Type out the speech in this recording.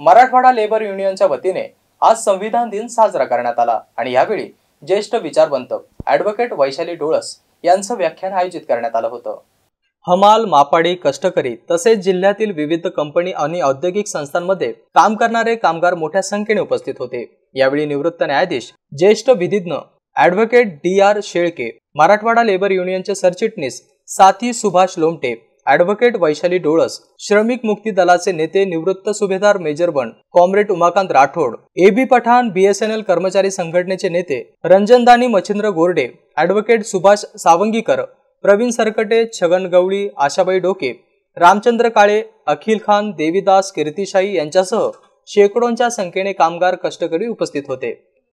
Marathwada labour युनियनच्या वतीने आज संविधान दिन साजरा करण्यात आला आणि यावेळी ज्येष्ठ विचारवंत ऍडव्होकेट वैशाली डोळस यांचं व्याख्यान आयोजित करण्यात आलं होतं हमाल मापाडी कष्टकरी तसेच जिल्ह्यातील विविध कंपनी आणि औद्योगिक संस्थांमध्ये काम करणारे कामगार मोठ्या संख्येने उपस्थित होते यावेळी निवृत्त न्यायाधीश ज्येष्ठ विधिज्ञ advocate D R Shelke Marathwada labour युनियनचे सरचिटणीस साथी सुभाष लोमटे ॲडव्होकेट वैशाली डोळस श्रमिक मुक्ती दलाचे नेते निवृत्त सुभेदार मेजर बन comrade Umakant Rathod A B Pathan BSNL कर्मचारी संघटनेचे नेते रंजनदानी मच्छिंद्र गोरडे ॲडव्होकेट सुभाष सावंगीकर प्रवीण सरकटे छगन गवळी आशाबाई डोके रामचंद्र काळे अखिल खान देवीदास कीर्तिशाही यांच्यासह शेकडोंच्या संख्येने कामगार कष्टकरी उपस्थित होते